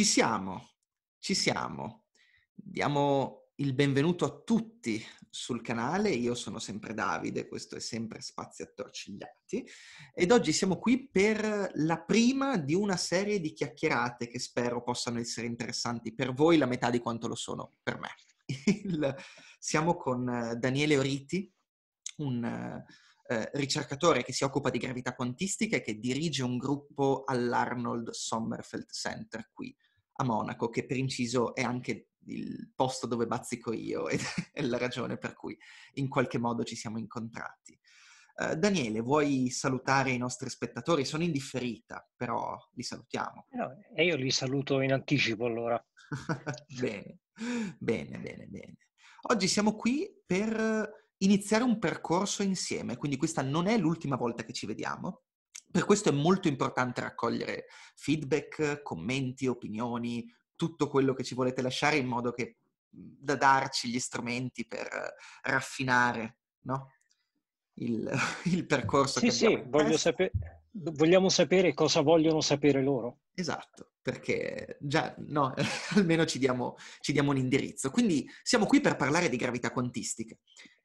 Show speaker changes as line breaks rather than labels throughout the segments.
Ci siamo, ci siamo. Diamo il benvenuto a tutti sul canale, io sono sempre Davide, questo è sempre Spazi Attorcigliati ed oggi siamo qui per la prima di una serie di chiacchierate che spero possano essere interessanti per voi la metà di quanto lo sono per me. Il... siamo con eh, Daniele Oriti, un eh, eh, ricercatore che si occupa di gravità quantistica e che dirige un gruppo all'Arnold Sommerfeld Center qui a Monaco, che per inciso è anche il posto dove bazzico io ed è la ragione per cui in qualche modo ci siamo incontrati. Uh, Daniele, vuoi salutare i nostri spettatori? Sono in differita, però li salutiamo. Eh no, e io li saluto in anticipo allora. bene, bene, bene, bene. Oggi siamo qui per iniziare un percorso insieme, quindi questa non è l'ultima volta che ci vediamo, per questo è molto importante raccogliere feedback, commenti, opinioni, tutto quello che ci volete lasciare in modo che da darci gli strumenti per eh, raffinare
no? il, il, percorso. Sì, che sì, voglio sapere, vogliamo sapere cosa vogliono sapere loro.
Esatto, perché già, no, almeno ci diamo, ci diamo un indirizzo. Quindi siamo qui per parlare di gravità quantistica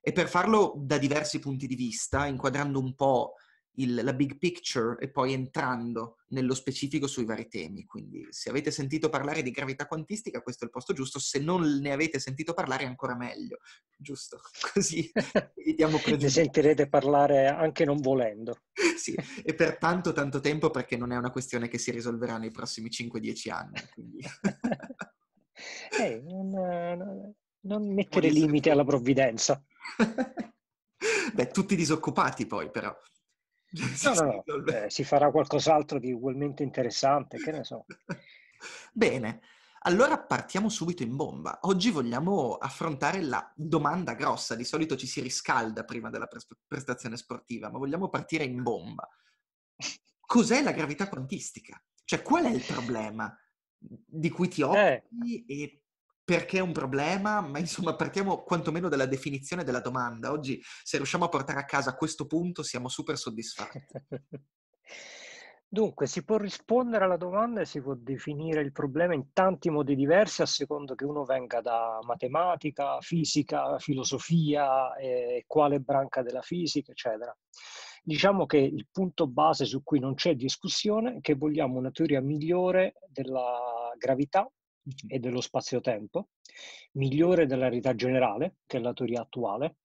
e per farlo da diversi punti di vista, inquadrando un po' il, la big picture e poi entrando nello specifico sui vari temi. Quindi se avete sentito parlare di gravità quantistica, questo è il posto giusto, se non ne avete sentito parlare ancora meglio, giusto? Così
evitiamo ne sentirete parlare
anche non volendo. sì, e per tanto tanto tempo perché non è una questione che si risolverà nei prossimi 5-10 anni.
hey, eh, non, non mettere limiti
alla provvidenza. Beh, tutti disoccupati poi però.
No, no, no. Eh, si farà qualcos'altro di ugualmente interessante, che ne so.
Bene, allora partiamo subito in bomba. Oggi vogliamo affrontare la domanda grossa, di solito ci si riscalda prima della prestazione sportiva, ma vogliamo partire in bomba. Cos'è la gravità quantistica? Cioè qual è il problema di cui ti eh. occupi eh. e perché è un problema, ma insomma partiamo quantomeno dalla definizione della domanda. Oggi se riusciamo a portare a casa questo
punto siamo super soddisfatti. Dunque, si può rispondere alla domanda e si può definire il problema in tanti modi diversi a secondo che uno venga da matematica, fisica, filosofia, eh, quale branca della fisica, eccetera. Diciamo che il punto base su cui non c'è discussione è che vogliamo una teoria migliore della gravità e dello spazio-tempo, migliore della realtà generale, che è la teoria attuale,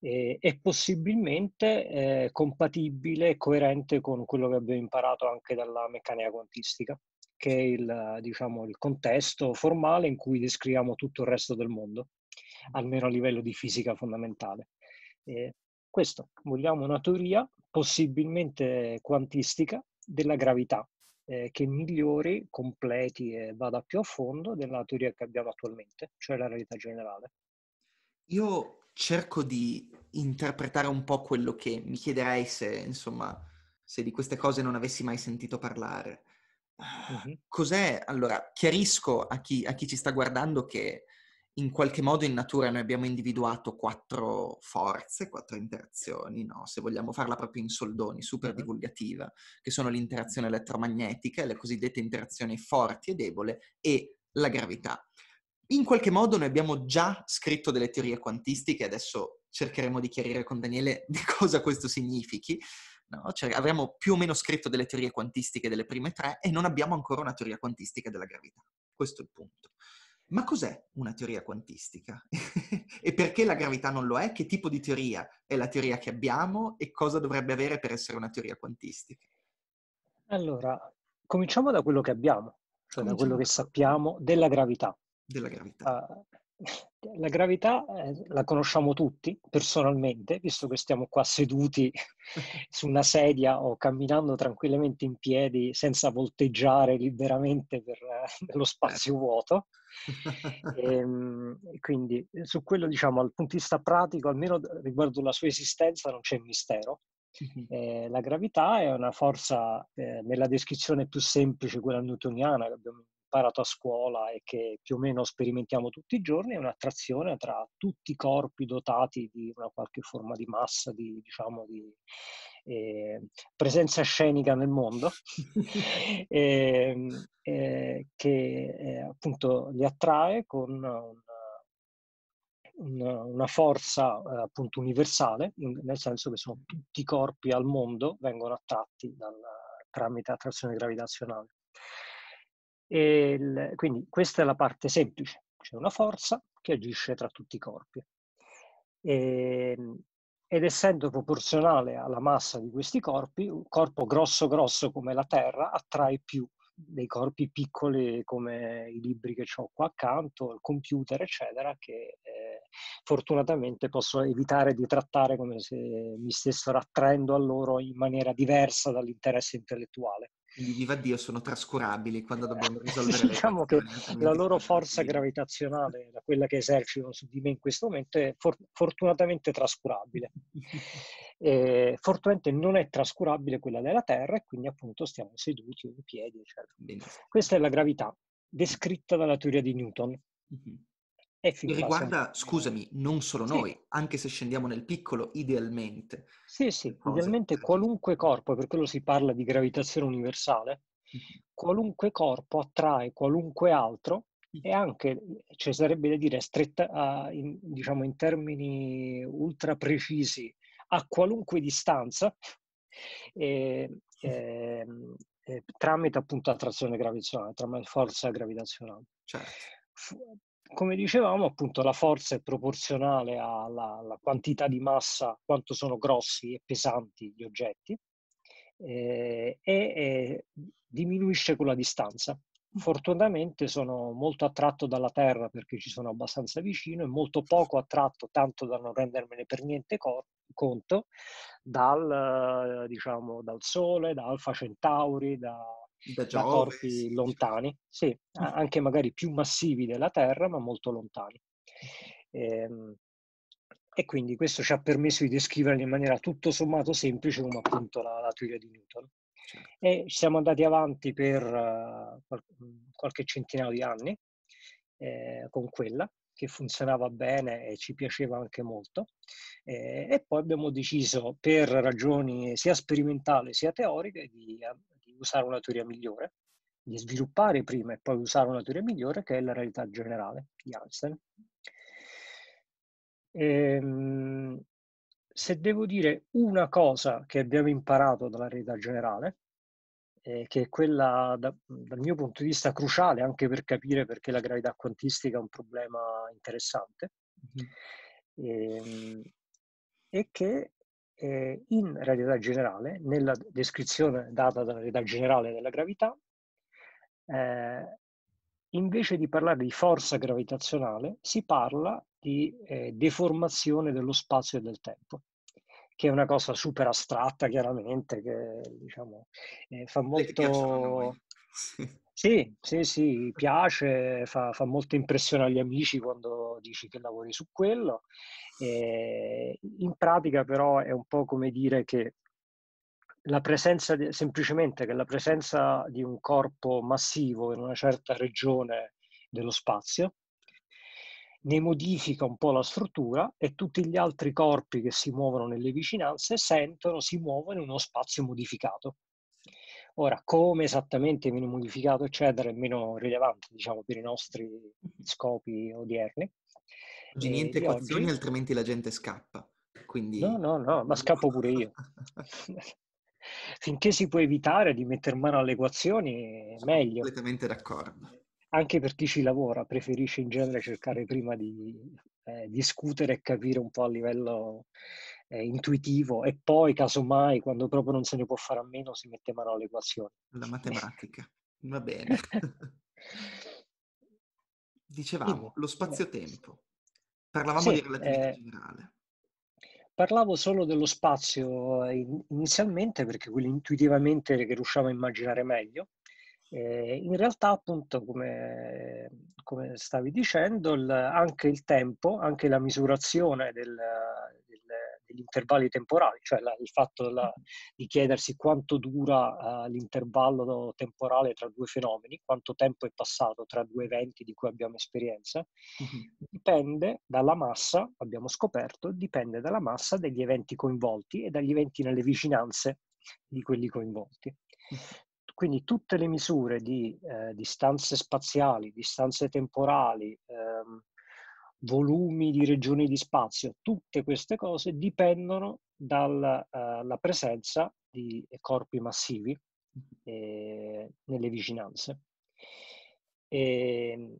e, e possibilmente eh, compatibile e coerente con quello che abbiamo imparato anche dalla meccanica quantistica, che è il, diciamo, il contesto formale in cui descriviamo tutto il resto del mondo, almeno a livello di fisica fondamentale. Eh, questo, vogliamo una teoria possibilmente quantistica della gravità, eh, che migliori, completi e vada più a fondo della teoria che abbiamo attualmente, cioè la realtà generale.
Io cerco di interpretare un po' quello che mi chiederei se, insomma, se di queste cose non avessi mai sentito parlare.
Uh-huh.
Cos'è? Allora, chiarisco a chi, a chi ci sta guardando che in qualche modo in natura noi abbiamo individuato quattro forze, quattro interazioni, no? se vogliamo farla proprio in soldoni, super divulgativa, che sono l'interazione elettromagnetica, le cosiddette interazioni forti e debole e la gravità. In qualche modo noi abbiamo già scritto delle teorie quantistiche, adesso cercheremo di chiarire con Daniele di cosa questo significhi, No? Cioè, avremo più o meno scritto delle teorie quantistiche delle prime tre e non abbiamo ancora una teoria quantistica della gravità. Questo è il punto ma cos'è una teoria quantistica? e perché la gravità non lo è? Che tipo di teoria è la teoria che abbiamo e cosa dovrebbe avere per essere una teoria quantistica?
Allora, cominciamo da quello che abbiamo, cioè cominciamo. da quello che sappiamo della gravità.
Della gravità.
Uh, la gravità eh, la conosciamo tutti personalmente, visto che stiamo qua seduti su una sedia o camminando tranquillamente in piedi senza volteggiare liberamente per eh, lo spazio certo. vuoto. Ehm, e, quindi eh, su quello, diciamo, dal punto di vista pratico, almeno riguardo la sua esistenza, non c'è mistero. Eh, la gravità è una forza, eh, nella descrizione più semplice, quella newtoniana che abbiamo imparato a scuola e che più o meno sperimentiamo tutti i giorni, è un'attrazione tra tutti i corpi dotati di una qualche forma di massa, di, diciamo, di eh, presenza scenica nel mondo, eh, eh, che eh, appunto li attrae con un una forza eh, appunto universale, in, nel senso che sono tutti i corpi al mondo vengono attratti dal, tramite attrazione gravitazionale. E il, quindi questa è la parte semplice, c'è una forza che agisce tra tutti i corpi. E, ehm, ed essendo proporzionale alla massa di questi corpi, un corpo grosso grosso come la Terra attrae più dei corpi piccoli come i libri che ho qua accanto, il computer, eccetera, che eh, fortunatamente posso evitare di trattare come se mi stessero attraendo a loro in maniera diversa dall'interesse intellettuale
quindi viva Dio sono trascurabili quando dobbiamo risolvere diciamo
che la loro forza gravitazionale da quella che esercitano su di me in questo momento è for- fortunatamente trascurabile e, eh, fortunatamente non è trascurabile quella della Terra e quindi appunto stiamo seduti o in piedi eccetera. questa è la gravità descritta dalla teoria di Newton
mm-hmm.
E riguarda, scusami, non solo sì. noi, anche se scendiamo nel piccolo, idealmente. Sì, sì, cosa... idealmente qualunque corpo, per quello si parla di gravitazione universale, qualunque corpo attrae qualunque altro e anche, ci cioè, sarebbe da dire, stretta, in, diciamo in termini ultra precisi, a qualunque distanza, eh, eh, eh, tramite appunto attrazione gravitazionale, tramite forza gravitazionale. Certo come dicevamo, appunto la forza è proporzionale alla, alla quantità di massa, quanto sono grossi e pesanti gli oggetti, eh, e, e diminuisce con la distanza. Mm. Fortunatamente sono molto attratto dalla Terra perché ci sono abbastanza vicino e molto poco attratto, tanto da non rendermene per niente co- conto, dal, diciamo, dal Sole, da Alfa Centauri, da
da, da corpi
lontani, sì, anche magari più massivi della Terra, ma molto lontani. E, ehm, e quindi questo ci ha permesso di descriverli in maniera tutto sommato semplice, come appunto la, la teoria di Newton. Certo. E ci siamo andati avanti per uh, qualche centinaio di anni eh, con quella, che funzionava bene e ci piaceva anche molto. Eh, e poi abbiamo deciso, per ragioni sia sperimentali sia teoriche, di, eh, usare una teoria migliore, di sviluppare prima e poi usare una teoria migliore che è la realtà generale di Einstein. E, ehm, se devo dire una cosa che abbiamo imparato dalla realtà generale, eh, che è quella da, dal mio punto di vista cruciale anche per capire perché la gravità quantistica è un problema interessante, mm-hmm. Ehm, e, è che eh, in relatività generale, nella descrizione data dalla realtà generale della gravità, eh, invece di parlare di forza gravitazionale, si parla di eh, deformazione dello spazio e del tempo che è una cosa super astratta, chiaramente, che diciamo, fa molto... Sì, sì, sì, piace, fa, fa molta impressione agli amici quando dici che lavori su quello. E eh, in pratica però è un po' come dire che la presenza, di, semplicemente che la presenza di un corpo massivo in una certa regione dello spazio ne modifica un po' la struttura e tutti gli altri corpi che si muovono nelle vicinanze sentono, si muovono in uno spazio modificato. Ora, come esattamente viene modificato, eccetera, è meno rilevante, diciamo, per i nostri scopi odierni niente equazioni, oggi. altrimenti la gente scappa. Quindi... No, no, no, ma scappo pure io. Finché si può evitare di mettere mano alle equazioni, Sono meglio. Completamente d'accordo. Anche per chi ci lavora, preferisce in genere cercare prima di eh, discutere e capire un po' a livello eh, intuitivo e poi, casomai, quando proprio non se ne può fare a meno, si mette mano alle equazioni. La matematica, va bene. Dicevamo, lo eh, spazio-tempo. Parlavamo sì, di relatività eh, generale. Parlavo solo dello spazio eh, inizialmente perché quello intuitivamente che riusciamo a immaginare meglio. Eh, in realtà, appunto, come, come stavi dicendo, il, anche il tempo, anche la misurazione del, gli intervalli temporali, cioè la, il fatto la, di chiedersi quanto dura uh, l'intervallo temporale tra due fenomeni, quanto tempo è passato tra due eventi di cui abbiamo esperienza, mm-hmm. dipende dalla massa, abbiamo scoperto, dipende dalla massa degli eventi coinvolti e dagli eventi nelle vicinanze di quelli coinvolti. Quindi tutte le misure di eh, distanze spaziali, distanze temporali, ehm, volumi di regioni di spazio, tutte queste cose dipendono dalla eh, uh, presenza di corpi massivi mm-hmm. eh, nelle vicinanze. E ehm,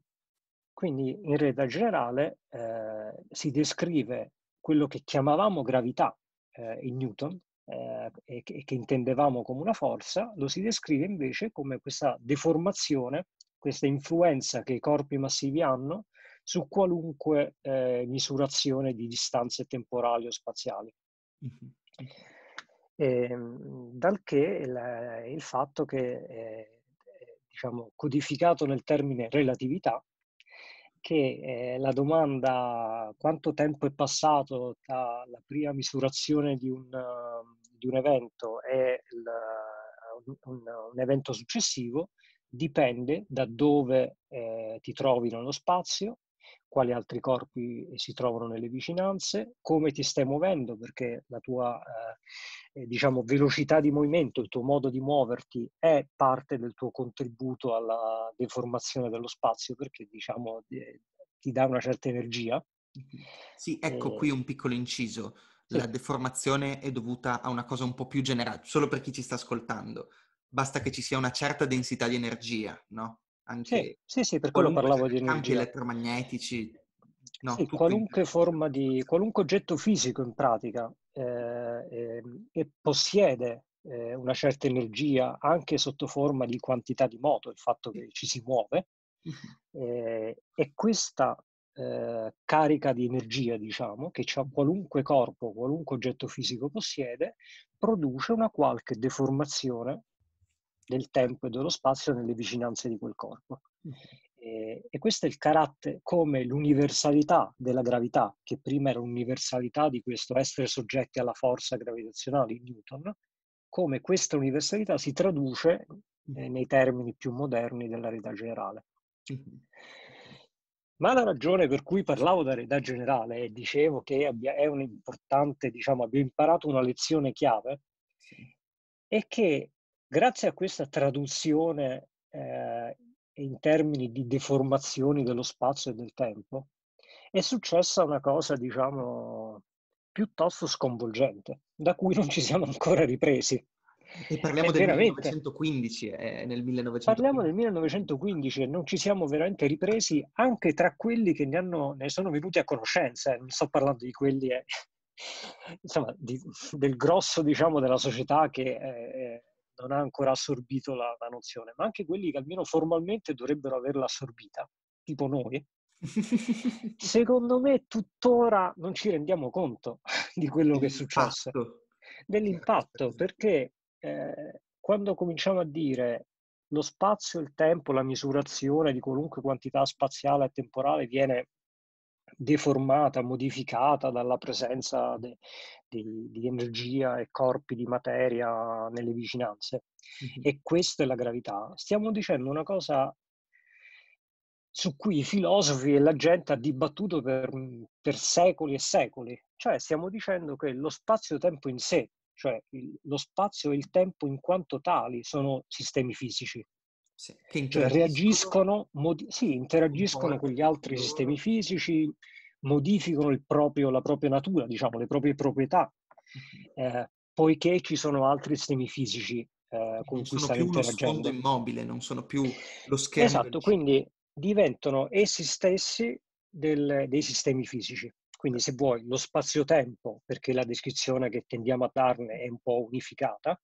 quindi in realtà generale eh, si descrive quello che chiamavamo gravità eh, in Newton eh, e che, che intendevamo come una forza, lo si descrive invece come questa deformazione, questa influenza che i corpi massivi hanno su qualunque eh, misurazione di distanze temporali o spaziali.
Mm-hmm.
Ehm, e, dal che il, il fatto che eh, diciamo, codificato nel termine relatività, che eh, la domanda quanto tempo è passato dalla prima misurazione di un, di un evento e il, un, un, evento successivo dipende da dove eh, ti trovi nello spazio, quali altri corpi eh, si trovano nelle vicinanze, come ti stai muovendo, perché la tua eh, eh, diciamo, velocità di movimento, il tuo modo di muoverti è parte del tuo contributo alla deformazione dello spazio, perché diciamo, eh, ti dà una certa energia. Sì, ecco eh, qui un
piccolo inciso. La sì. deformazione è dovuta a una cosa un po' più generale, solo per chi ci sta ascoltando. Basta che ci sia una certa densità di energia, no? anche,
sì, sì, sì, per quello parlavo di energia. Campi
elettromagnetici.
No, sì, qualunque, in... di, qualunque oggetto fisico in pratica eh, eh, possiede eh, una certa energia anche sotto forma di quantità di moto, il fatto che ci si muove, eh, e questa eh, carica di energia, diciamo, che qualunque corpo, qualunque oggetto fisico possiede, produce una qualche deformazione del tempo e dello spazio nelle vicinanze di quel corpo. E, e questo è il carattere, come l'universalità della gravità, che prima era l'universalità di questo essere soggetti alla forza gravitazionale di Newton, come questa universalità si traduce eh, nei termini più moderni della realtà generale. Ma la ragione per cui parlavo della realtà generale e dicevo che abbia, è un importante, diciamo, abbiamo imparato una lezione chiave, è che Grazie a questa traduzione eh, in termini di deformazioni dello spazio e del tempo, è successa una cosa, diciamo, piuttosto sconvolgente, da cui non ci siamo ancora ripresi. E parliamo del 1915, eh, nel 1915. Parliamo del 1915 e non ci siamo veramente ripresi anche tra quelli che ne, hanno, ne sono venuti a conoscenza, eh, non sto parlando di quelli, eh, insomma, di, del grosso, diciamo, della società che eh, eh non ha ancora assorbito la, la nozione, ma anche quelli che almeno formalmente dovrebbero averla assorbita, tipo noi, secondo me tuttora non ci rendiamo conto di quello che è successo, dell'impatto, perché eh, quando cominciamo a dire lo spazio, il tempo, la misurazione di qualunque quantità spaziale e temporale viene deformata, modificata dalla presenza de, di, di, energia e corpi di materia nelle vicinanze. Mm-hmm. E questa è la gravità. Stiamo dicendo una cosa su cui i filosofi e la gente ha dibattuto per, per secoli e secoli. Cioè stiamo dicendo che lo spazio-tempo in sé, cioè il, lo spazio e il tempo in quanto tali, sono sistemi fisici. Sì, cioè reagiscono, modi- sì, interagiscono con gli altri sistemi fisici, modificano proprio, la propria natura, diciamo, le proprie proprietà, mhm. eh, poiché ci sono altri sistemi fisici eh, con cui stare interagendo. Non sono più lo sfondo
immobile, non sono più lo schermo. Esatto,
quindi diventano essi stessi del, dei sistemi fisici. Quindi se vuoi lo spazio-tempo, perché la descrizione che tendiamo a darne è un po' unificata,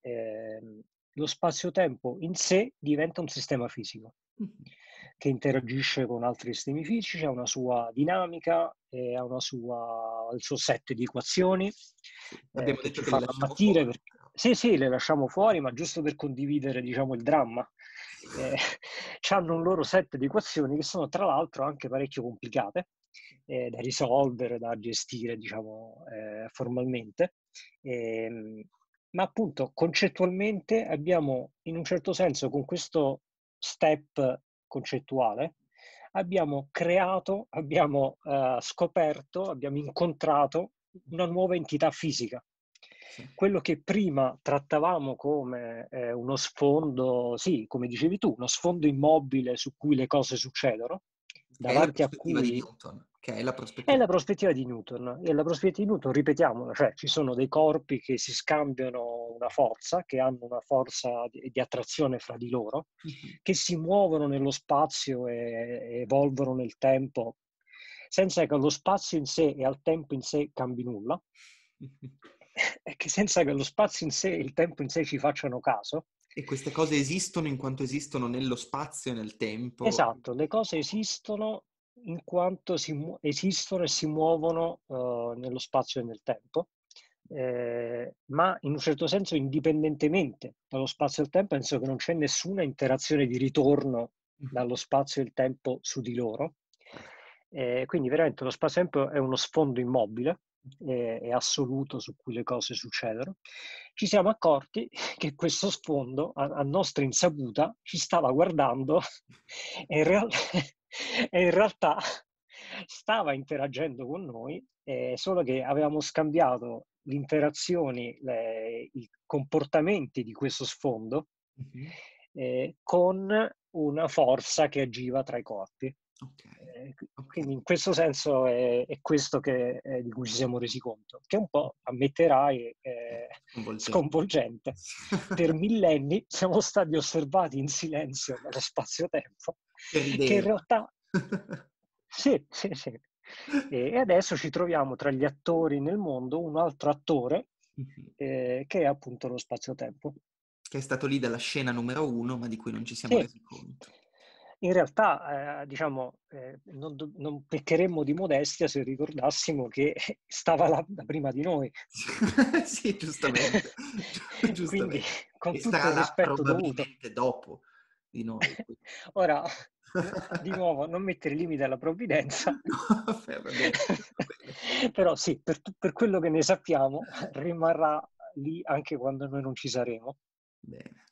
eh, lo spazio-tempo in sé diventa un sistema fisico che interagisce con altri sistemi fisici, ha una sua dinamica, e eh, ha una sua, il suo set di equazioni. Eh, abbiamo eh, detto che, che ammattire. Perché... Sì, sì, le lasciamo fuori, ma giusto per condividere diciamo, il dramma. Eh, hanno un loro set di equazioni che sono tra l'altro anche parecchio complicate eh, da risolvere, da gestire diciamo, eh, formalmente. E, ehm, ma appunto concettualmente abbiamo in un certo senso con questo step concettuale abbiamo creato, abbiamo uh, scoperto, abbiamo incontrato una nuova entità fisica. Sì. Quello che prima trattavamo come eh, uno sfondo, sì, come dicevi tu, uno sfondo immobile su cui le cose succedono, davanti a cui... Di Newton,
che è la prospettiva. È la
prospettiva di Newton. E la prospettiva di Newton, ripetiamola, cioè ci sono dei corpi che si scambiano una forza, che hanno una forza di, di attrazione fra di loro, mm-hmm. che si muovono nello spazio e evolvono nel tempo, senza che allo spazio in sé e al tempo in sé cambi nulla. Mm-hmm. E che senza che lo spazio in sé e il tempo in sé ci facciano caso,
e queste cose esistono in quanto esistono nello spazio e nel tempo. Esatto,
le cose esistono in quanto mu- esistono e si muovono uh, nello spazio e nel tempo, eh, ma in un certo senso indipendentemente dallo spazio e dal tempo, penso che non c'è nessuna interazione di ritorno mm. dallo spazio e il tempo su di loro. Eh, quindi veramente lo spazio-tempo è uno sfondo immobile e, e assoluto su cui le cose succedono, ci siamo accorti che questo sfondo, a, a nostra insaputa, ci stava guardando e in, real- e in realtà stava interagendo con noi, eh, solo che avevamo scambiato le interazioni, le, i comportamenti di questo sfondo eh, con una forza che agiva tra i corpi. Okay. Eh, okay. Quindi in questo senso è, è questo che, è eh, di cui ci siamo resi conto, che un po', ammetterai, è eh, sconvolgente. sconvolgente. per millenni siamo stati osservati in silenzio nello spazio-tempo, che in realtà... sì, sì, sì. E adesso ci troviamo tra gli attori nel mondo un altro attore mm-hmm. eh, che è appunto lo spazio-tempo.
Che è stato lì dalla scena numero uno, ma di cui non ci siamo sì.
resi conto. In realtà, eh, diciamo, eh, non, non, peccheremmo di modestia se ricordassimo che stava là prima di noi. sì, giustamente. giustamente. Quindi, con e tutto il rispetto dovuto.
dopo di
noi. Ora, di nuovo, non mettere limite alla provvidenza. Però sì, per, per quello che ne sappiamo, rimarrà lì anche quando noi non ci saremo.
Bene.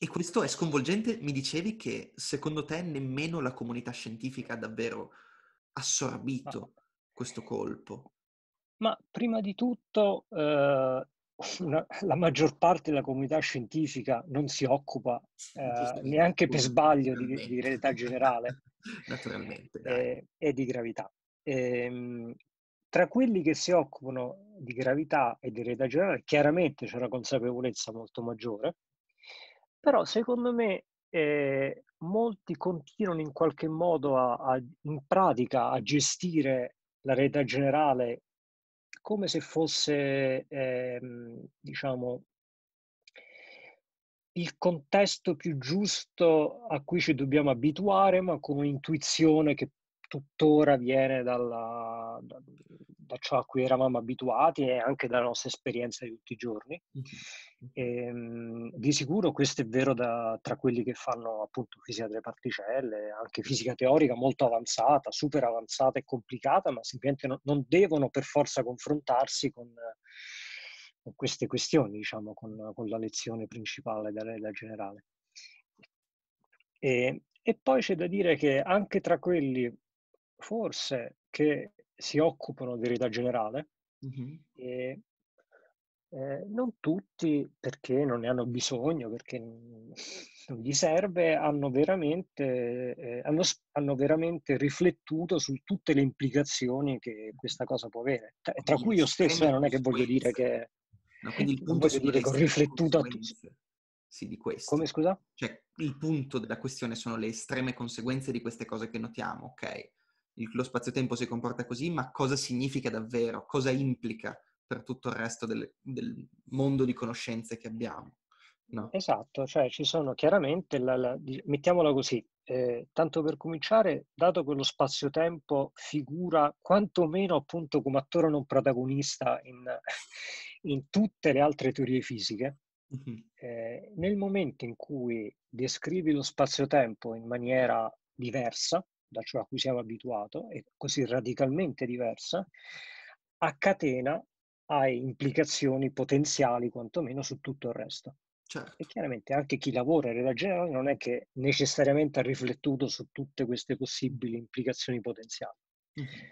E questo è sconvolgente, mi dicevi che secondo te nemmeno la comunità scientifica ha davvero assorbito ah. questo colpo.
Ma prima di tutto eh, una, la maggior parte della comunità scientifica non si occupa eh, neanche per sbaglio di, di, realtà generale naturalmente, e, eh, e, di gravità. E, ehm, tra quelli che si occupano di gravità e di realtà generale chiaramente c'è una consapevolezza molto maggiore però secondo me, ehm, molti continuano in qualche modo a a in pratica a gestire la realtà generale come se fosse, ehm, diciamo il contesto più giusto a cui ci dobbiamo abituare, ma con un'intuizione che tuttora viene dalla, da, da, ciò a cui eravamo abituati e anche dalla nostra esperienza di tutti i giorni. E, ehm, di sicuro questo è vero da, tra quelli che fanno appunto fisica delle particelle, anche fisica teorica molto avanzata, super avanzata e complicata, ma semplicemente non, non devono per forza confrontarsi con, con queste questioni, diciamo, con, con, la lezione principale della generale. E, e poi c'è da dire che anche tra quelli forse che si occupano di eredità generale mm-hmm. e eh, non tutti perché non ne hanno bisogno, perché non gli serve, hanno veramente, eh, hanno, hanno veramente riflettuto su tutte le implicazioni che questa cosa può avere. Tra, tra cui io stesso, eh, non è che voglio dire che, no, quindi non voglio dire che ho riflettuto a tutti. Sì, di questo. Come scusa?
Cioè, il punto della questione sono le estreme conseguenze di queste cose che notiamo, ok? lo spazio-tempo si comporta così, ma cosa significa davvero, cosa implica per tutto il resto del,
del mondo di conoscenze che abbiamo. No. Esatto, cioè ci sono chiaramente, la, la, mettiamola così, eh, tanto per cominciare, dato che lo spazio-tempo figura quantomeno appunto come attore non protagonista in, in tutte le altre teorie fisiche, mm-hmm. eh, nel momento in cui descrivi lo spazio-tempo in maniera diversa, da ciò a cui siamo abituati è così radicalmente diversa, a catena ha implicazioni potenziali quantomeno su tutto il resto. Certo. E chiaramente anche chi lavora in regola non è che necessariamente ha riflettuto su tutte queste possibili implicazioni potenziali,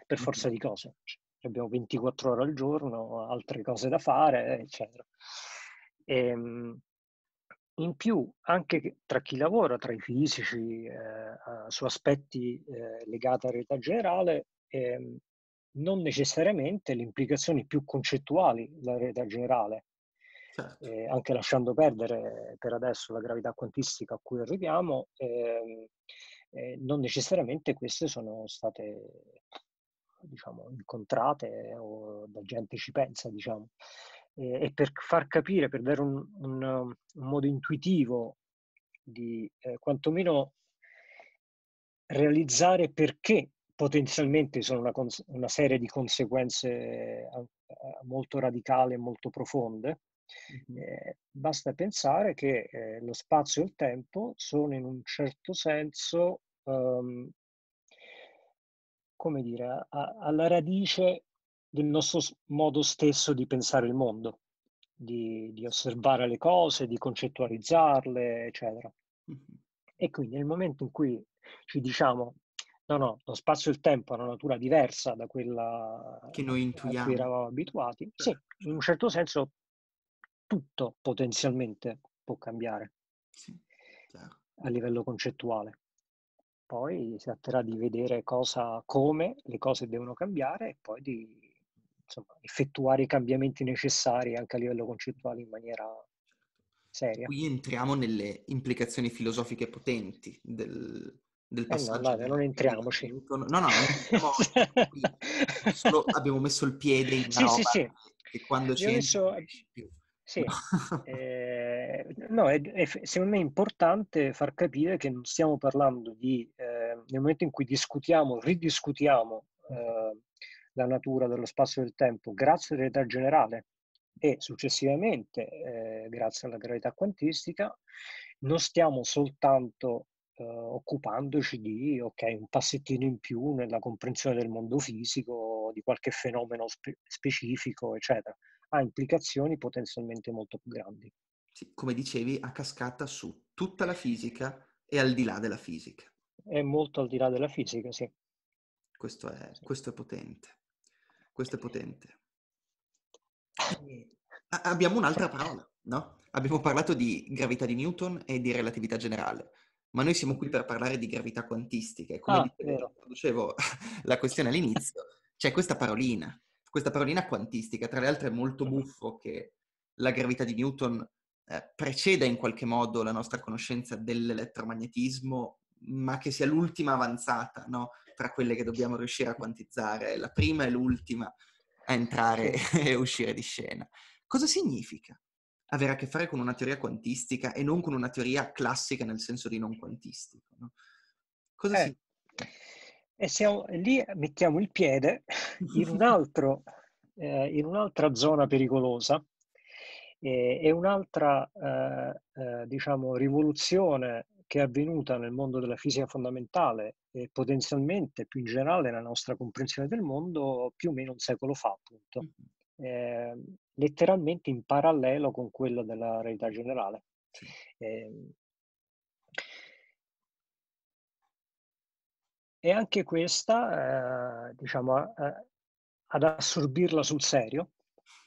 per forza di cose. Cioè, abbiamo 24 ore al giorno, altre cose da fare, eccetera. E, ehm, in più, anche tra chi lavora, tra i fisici, eh, su aspetti eh, legati realtà generale, eh, non necessariamente le implicazioni più concettuali della realtà generale, certo. Eh, anche lasciando perdere per adesso la gravità quantistica a cui arriviamo, ehm, eh, non necessariamente queste sono state diciamo, incontrate o da gente ci pensa, diciamo eh, e per far capire, per dare un, un, um, un modo intuitivo di eh, quantomeno realizzare perché potenzialmente sono una, cons- una serie di conseguenze eh, eh, molto radicali e molto profonde. Mm-hmm. Eh, basta pensare che eh, lo spazio e il tempo sono in un certo senso, um, come dire, a- alla radice del nostro modo stesso di pensare il mondo, di, di osservare le cose, di concettualizzarle, eccetera. E quindi nel momento in cui ci diciamo no, no, lo spazio e il tempo hanno una natura diversa da quella che noi intuiamo. a cui eravamo abituati, sì, certo. in un certo senso tutto potenzialmente può cambiare sì, a livello concettuale. Poi si tratterà di vedere cosa, come le cose devono cambiare e poi di insomma, effettuare i cambiamenti necessari anche a livello concettuale in maniera certo. seria. Qui
entriamo nelle implicazioni filosofiche potenti del, del passaggio. Eh no, vale, non entriamoci. No, no, non entriamoci. Solo abbiamo messo il piede in sì, roba sì, sì. e quando ci messo...
Eh, più. Sì, eh, no, è, è, secondo me è importante far capire che non stiamo parlando di, eh, nel momento in cui discutiamo, ridiscutiamo mm. eh, la natura dello spazio e del tempo grazie all'idea generale e successivamente eh, grazie alla gravità quantistica non stiamo soltanto eh, occupandoci di okay, un passettino in più nella comprensione del mondo fisico, di qualche fenomeno spe- specifico, eccetera, ha implicazioni potenzialmente molto più grandi. Sì, come dicevi, a cascata su tutta la fisica
e al di là della fisica.
È molto al di là della fisica, sì.
Questo è, questo è potente. Questo è potente. A- abbiamo un'altra parola, no? Abbiamo parlato di gravità di Newton e di relatività generale, ma noi siamo qui per parlare di gravità quantistica. E come ah, dicevo, dicevo la questione all'inizio, c'è questa parolina, questa parolina quantistica. Tra le altre è molto mm-hmm. buffo che la gravità di Newton eh, preceda in qualche modo la nostra conoscenza dell'elettromagnetismo, ma che sia l'ultima avanzata, no? tra quelle che dobbiamo riuscire a quantizzare, la prima e l'ultima a entrare e uscire di scena. Cosa significa avere a che fare con una teoria quantistica e non con una teoria classica nel senso di
non quantistico? No? Cosa eh, significa? E siamo, lì mettiamo il piede in, un altro, eh, in un'altra zona pericolosa e, eh, e un'altra eh, eh diciamo, rivoluzione che è avvenuta nel mondo della fisica fondamentale e potenzialmente più in generale nella nostra comprensione del mondo più o meno un secolo fa, appunto, mm-hmm. eh, letteralmente in parallelo con quella della realtà generale. Sì. Eh, e anche questa, eh, diciamo, ad assorbirla sul serio,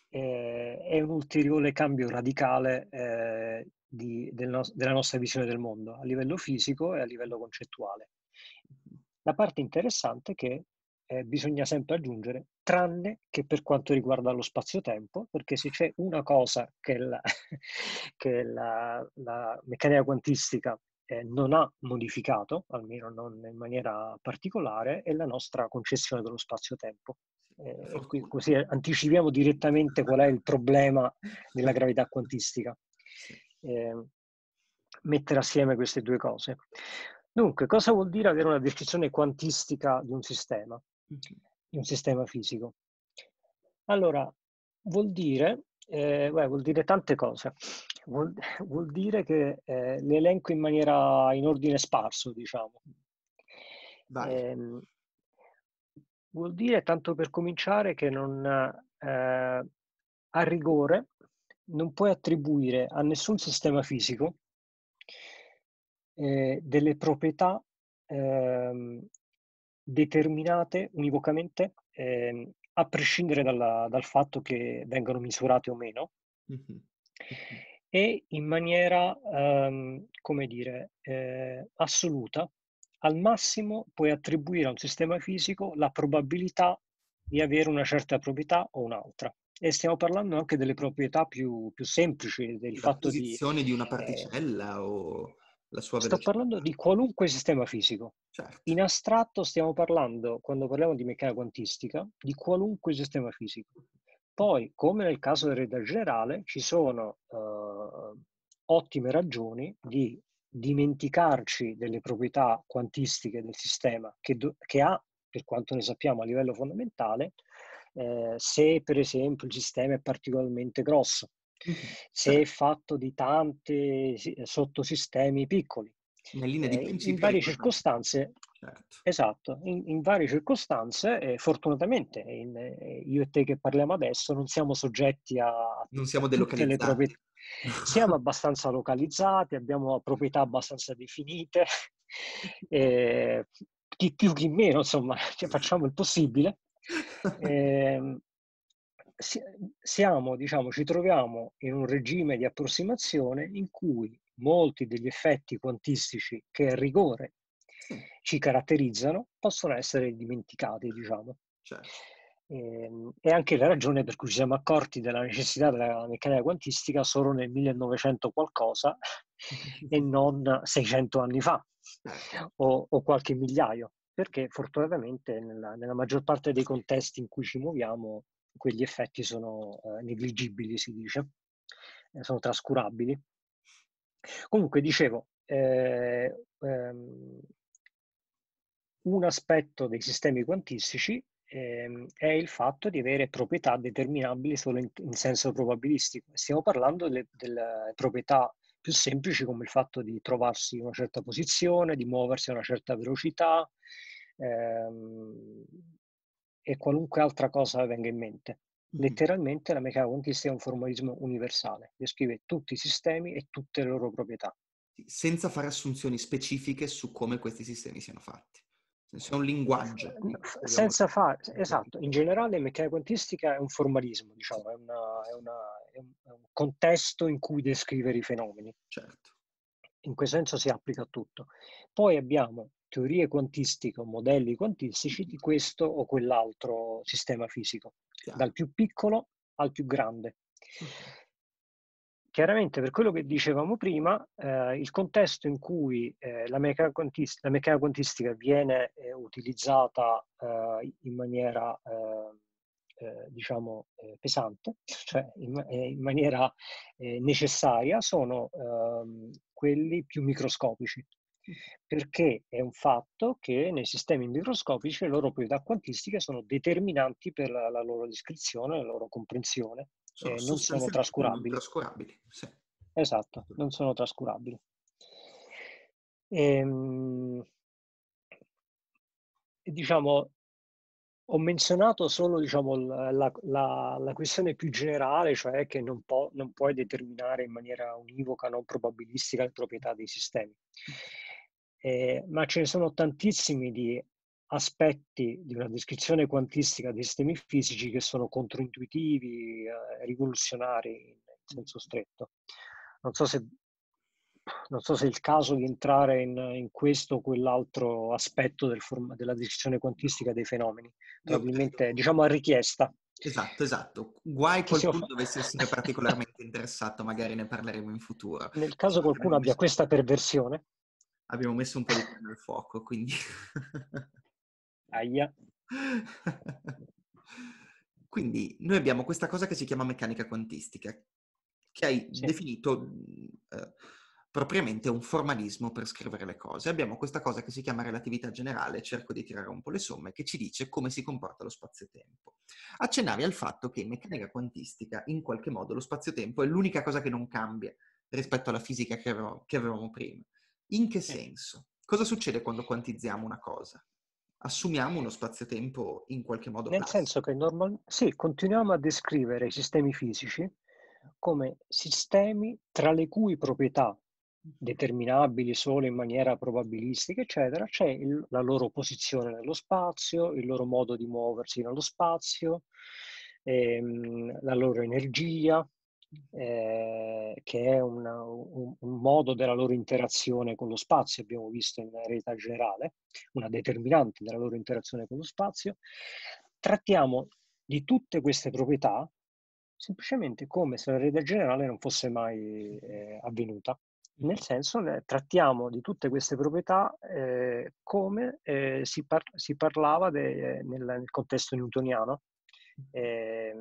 eh, è un ulteriore cambio radicale eh, di, del no, della nostra visione del mondo, a livello fisico e a livello concettuale. La parte interessante è che eh, bisogna sempre aggiungere, tranne che per quanto riguarda lo spazio-tempo, perché se c'è una cosa che la, che la, la meccanica quantistica eh, non ha modificato, almeno non in maniera particolare, è la nostra concessione dello spazio-tempo. Eh, così anticipiamo direttamente qual è il problema della gravità quantistica. Ehm, mettere assieme queste due cose. Dunque, cosa vuol dire avere una descrizione quantistica di un sistema, di un sistema fisico? Allora, vuol dire, eh, beh, vuol dire tante cose. Vuol, vuol dire che eh, le elenco in maniera in ordine sparso, diciamo. Eh, vuol dire, tanto per cominciare, che non, eh, a rigore non puoi attribuire a nessun sistema fisico eh, delle proprietà eh, determinate univocamente eh, a prescindere dalla, dal fatto che vengano misurate o meno mm-hmm. e in maniera, ehm, come dire, eh, assoluta. Al massimo puoi attribuire a un sistema fisico la probabilità di avere una certa proprietà o un'altra e stiamo parlando anche delle proprietà più, più semplici, del la fatto di... La di una eh, particella eh, o la sua velocità. Sto parlando di qualunque sistema fisico. Certo. In astratto stiamo parlando, quando parliamo di meccanica quantistica, di qualunque sistema fisico. Poi, come nel caso del radar generale, ci sono eh, ottime ragioni di dimenticarci delle proprietà quantistiche del sistema che, do- che ha, per quanto ne sappiamo a livello fondamentale, eh, se per esempio il sistema è particolarmente grosso, se è certo. fatto di tanti eh, sottosistemi piccoli. Eh, in varie circostanze, certo. esatto, in, in, varie circostanze, eh, fortunatamente eh, in, eh, io e te che parliamo adesso non siamo soggetti a non siamo le proprietà. Siamo abbastanza localizzati, abbiamo proprietà abbastanza definite, chi più chi meno, insomma, cioè facciamo il possibile. Eh, siamo, diciamo, ci troviamo in un regime di approssimazione in cui molti degli effetti quantistici che a rigore ci caratterizzano possono essere dimenticati, diciamo. Certo. E ehm, anche la ragione per cui ci siamo accorti della necessità della meccanica quantistica solo nel 1900 qualcosa e non 600 anni fa certo. o, o qualche migliaio perché fortunatamente nella, nella, maggior parte dei contesti in cui ci muoviamo quegli effetti sono eh, negligibili, si dice, eh, sono trascurabili. Comunque, dicevo, eh, ehm, un aspetto dei sistemi quantistici ehm, è il fatto di avere proprietà determinabili solo in, in senso probabilistico. Stiamo parlando delle, delle proprietà più semplici come il fatto di trovarsi in una certa posizione, di muoversi a una certa velocità, ehm, e qualunque altra cosa venga in mente. Letteralmente la meccanica quantistica è un formalismo universale, descrive tutti i sistemi e tutte le loro proprietà. Senza fare assunzioni
specifiche su come questi sistemi siano fatti. È un linguaggio. Senza
fare, esatto, in generale la meccanica quantistica è un formalismo, diciamo, è, una, è, una, un, è un contesto in cui descrivere i fenomeni. Certo in quel senso si applica a tutto. Poi abbiamo teorie quantistiche o modelli quantistici di questo o quell'altro sistema fisico, yeah. dal più piccolo al più grande. Mm. Chiaramente per quello che dicevamo prima, eh, il contesto in cui eh, la, meccanica quantistica, la, meccanica quantistica viene eh, utilizzata eh, in maniera eh, eh, diciamo pesante, cioè in, in maniera necessaria, sono ehm, quelli più microscopici, perché è un fatto che nei sistemi microscopici le loro proprietà quantistiche sono determinanti per la, la loro descrizione, la loro comprensione, sono eh, non sono trascurabili. Non trascurabili sì. Esatto, non sono trascurabili. Ehm, diciamo, ho menzionato solo diciamo, la, la, la, questione più generale, cioè che non, po- non, puoi determinare in maniera univoca, non probabilistica, le proprietà dei sistemi eh, ma ce ne sono tantissimi di aspetti di una descrizione quantistica dei sistemi fisici che sono controintuitivi, eh, rivoluzionari in senso stretto. Non so se, non so se è il caso di entrare in, in questo o quell'altro aspetto del form- della descrizione quantistica dei fenomeni, probabilmente diciamo a richiesta. Esatto, esatto. Guai che qualcuno dovesse essere particolarmente
interessato, magari ne parleremo in futuro.
Nel caso qualcuno abbia questa perversione abbiamo messo un po' di carne al fuoco, quindi... Aia.
quindi noi abbiamo questa cosa che si chiama meccanica quantistica, che hai sì. definito eh, propriamente un formalismo per scrivere le cose. Abbiamo questa cosa che si chiama relatività generale, cerco di tirare un po' le somme, che ci dice come si comporta lo spazio-tempo. Accennavi al fatto che in meccanica quantistica, in qualche modo, lo spazio-tempo è l'unica cosa che non cambia rispetto alla fisica che avevamo, che avevamo prima. In che senso? Cosa succede quando quantizziamo una cosa? Assumiamo uno spazio-tempo in
qualche modo. Nel plastico. senso che normal... sì, continuiamo a descrivere i sistemi fisici come sistemi tra le cui proprietà mhm. determinabili solo in maniera probabilistica, eccetera, c'è il, la loro posizione nello spazio, il loro modo di muoversi nello spazio, ehm, la loro energia, eh, che è una, un, un, modo della loro interazione con lo spazio, abbiamo visto in realtà generale, una determinante della loro interazione con lo spazio, trattiamo di tutte queste proprietà semplicemente come se la rete generale non fosse mai eh, avvenuta. Nel senso, trattiamo di tutte queste proprietà eh, come eh, si, par- si, parlava de- eh, nel, nel contesto newtoniano, eh,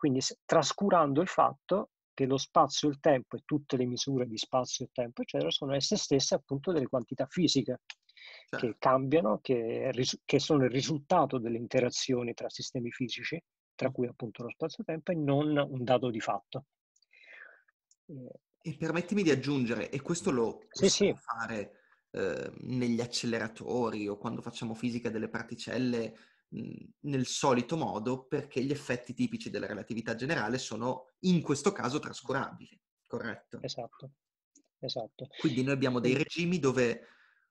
quindi trascurando il fatto che lo spazio e il tempo e tutte le misure di spazio e tempo, eccetera, sono esse stesse appunto delle quantità fisiche certo. che cambiano, che, che sono il risultato delle interazioni tra sistemi fisici, tra cui appunto lo spazio-tempo, e e non un dato di fatto.
E
permettimi di aggiungere, e questo lo eh, sì, possiamo sì. fare
eh, negli acceleratori o quando facciamo fisica delle particelle Mhmm, nel solito modo perché gli effetti tipici della relatività generale sono in questo caso trascurabili, corretto? Esatto, esatto. Quindi noi abbiamo dei regimi dove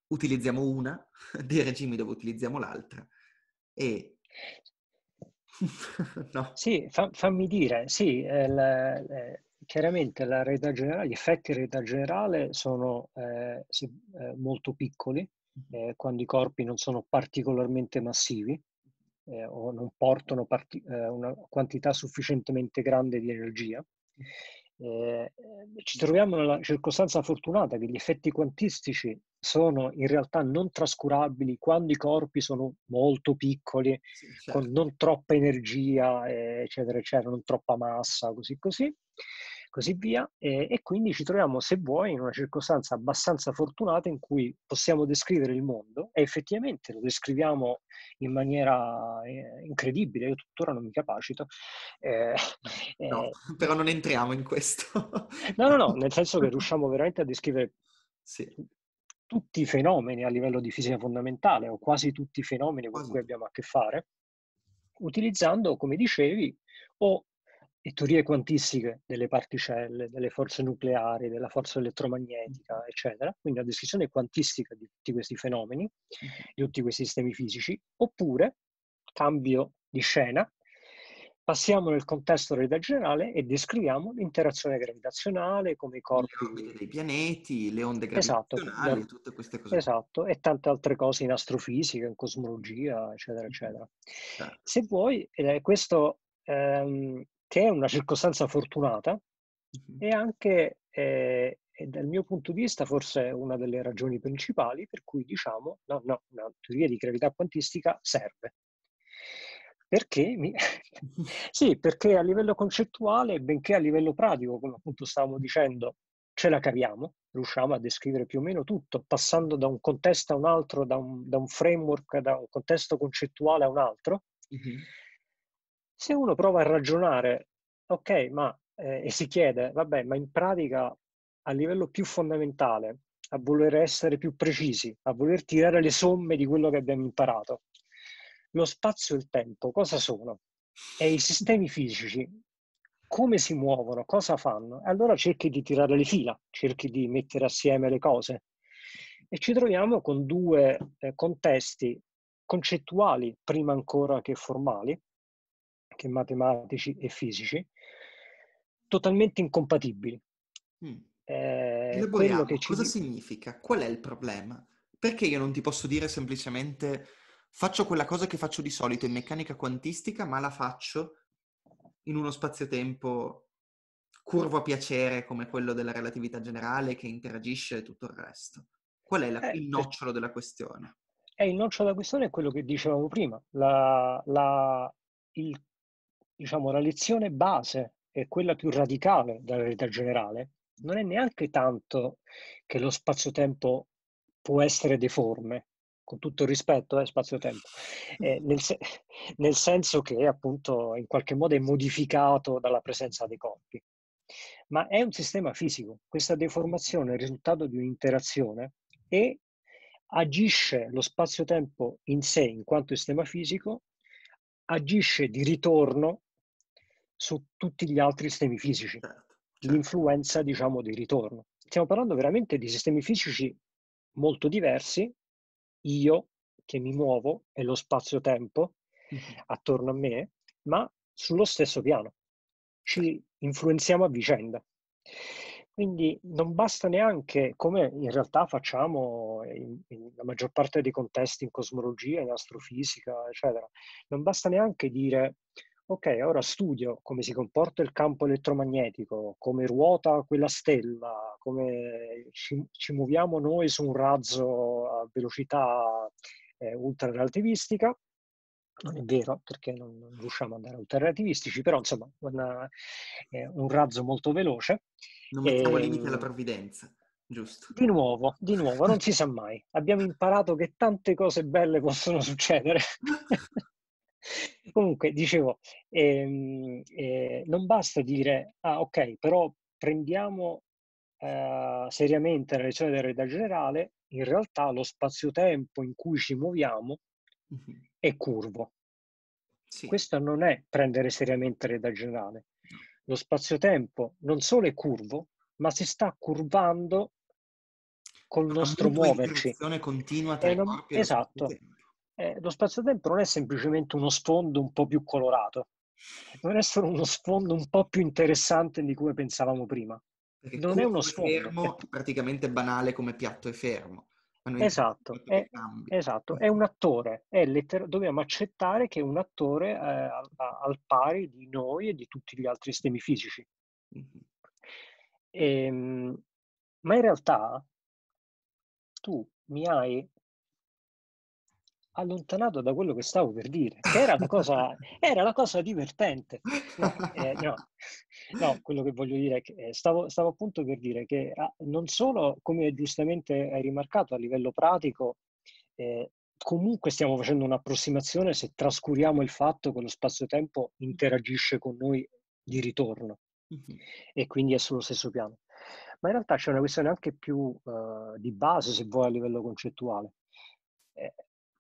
utilizziamo una, dei regimi dove utilizziamo l'altra e...
no. Sì, fa, fammi dire, sì, eh, eh, chiaramente la realtà generale, gli effetti della realtà generale sono eh, sì, eh, molto piccoli, eh, quando i corpi non sono particolarmente massivi, eh, o non portano parti- eh, una quantità sufficientemente grande di energia. Eh, ci troviamo nella circostanza fortunata che gli effetti quantistici sono in realtà non trascurabili quando i corpi sono molto piccoli, sì, certo. con non troppa energia, eccetera, eccetera, non troppa massa, così così così via, e, ehm, e quindi ci troviamo, se vuoi, in una circostanza abbastanza fortunata in cui possiamo descrivere il mondo e effettivamente lo descriviamo in maniera eh, incredibile, io tuttora non mi capacito. Eh, no, eh, però non entriamo in questo. no, no, no, nel senso che riusciamo veramente a descrivere sì. tutti i fenomeni a livello di fisica fondamentale, o quasi tutti i fenomeni con cui abbiamo a che fare, utilizzando, come dicevi, o e teorie quantistiche delle particelle, delle forze nucleari, della forza elettromagnetica, eccetera, quindi una descrizione quantistica di tutti questi fenomeni, di tutti questi sistemi fisici, oppure, cambio di scena, passiamo nel contesto della realtà generale e descriviamo l'interazione gravitazionale, come i corpi... dei pianeti, le onde esatto, gravitazionali, esatto, tutte queste cose. Esatto, e tante altre cose in astrofisica, in cosmologia, eccetera, eccetera. Certo. Se vuoi, questo ehm, che è una circostanza fortunata e anche, eh, e dal mio punto di vista, forse una delle ragioni principali per cui diciamo no, no, una teoria di gravità quantistica serve. Perché? Mi... sì, perché a livello concettuale, benché a livello pratico, come appunto stavamo dicendo, ce la caviamo, riusciamo a descrivere più o meno tutto, passando da un contesto a un altro, da un, da un framework, da un contesto concettuale a un altro. Mm-hmm se uno prova a ragionare, ok, ma eh, e si chiede, vabbè, ma in pratica a livello più fondamentale, a voler essere più precisi, a voler tirare le somme di quello che abbiamo imparato, lo spazio e il tempo cosa sono? E i sistemi fisici come si muovono, cosa fanno? Allora cerchi di tirare le fila, cerchi di mettere assieme le cose. E ci troviamo con due eh, contesti concettuali, prima ancora che formali, anche matematici e fisici, totalmente incompatibili. Mm. Eh, ci... Cosa significa? Qual è
il problema? Perché io non ti posso dire semplicemente faccio quella cosa che faccio di solito in meccanica quantistica, ma la faccio in uno spazio-tempo curvo a piacere come quello della relatività generale che interagisce e tutto il resto. Qual è la, eh, il nocciolo della questione?
Eh, il nocciolo della questione è quello che dicevamo prima, la, la, il diciamo, la lezione base e quella più radicale della verità generale non è neanche tanto che lo spazio-tempo può essere deforme, con tutto il rispetto, eh, spazio-tempo, eh, nel, se- nel, senso che appunto in qualche modo è modificato dalla presenza dei corpi, ma è un sistema fisico. Questa deformazione è il risultato di un'interazione e agisce lo spazio-tempo in sé, in quanto sistema fisico, agisce di ritorno su tutti gli altri sistemi fisici, certo, certo. l'influenza diciamo di ritorno. Stiamo parlando veramente di sistemi fisici molto diversi, io che mi muovo e lo spazio-tempo mm-hmm. attorno a me, ma sullo stesso piano, ci influenziamo a vicenda. Quindi non basta neanche, come in realtà facciamo in, in, la maggior parte dei contesti in cosmologia, in astrofisica, eccetera, non basta neanche dire ok, ora studio come si comporta il campo elettromagnetico, come ruota quella stella, come ci, ci muoviamo noi su un razzo a velocità eh, ultrarelativistica. Non è vero, perché non, non riusciamo ad andare ultrarelativistici, però insomma una, eh, un razzo molto veloce. Non mettiamo e... limite alla ehm,
provvidenza. Giusto.
Di nuovo, di nuovo, non si sa mai. Abbiamo imparato che tante cose belle possono succedere. Comunque, dicevo, ehm, eh, non basta dire, ah ok, però prendiamo eh, seriamente la lezione del reda generale, in realtà lo spazio-tempo in cui ci muoviamo mm-hmm. è curvo. Sì. Questo non è prendere seriamente la reda generale. Lo spazio-tempo non solo è curvo, ma si sta curvando col nostro muoverci. È una continua tra non... Esatto eh, lo spazio-tempo non è semplicemente uno sfondo un po' più colorato, non è solo uno sfondo un po' più interessante di come pensavamo prima.
Perché non è uno sfondo. Fermo, praticamente banale come piatto e fermo. Esatto
è, esatto, è, un attore, è letter- dobbiamo accettare che è un attore eh, al, al, pari di noi e di tutti gli altri sistemi fisici. Mm-hmm. E, ehm, ma in realtà tu mi hai allontanato da quello che stavo per dire, che era la cosa, era la cosa divertente. No, cioè, eh, no, no, quello che voglio dire è che eh, stavo, stavo appunto per dire che ah, non solo, come giustamente hai rimarcato, a livello pratico, eh, comunque stiamo facendo un'approssimazione se trascuriamo il fatto che lo spazio-tempo interagisce con noi di ritorno mm-hmm. e quindi è sullo stesso piano. Ma in realtà c'è una questione anche più eh, di base, se vuoi, a livello concettuale eh,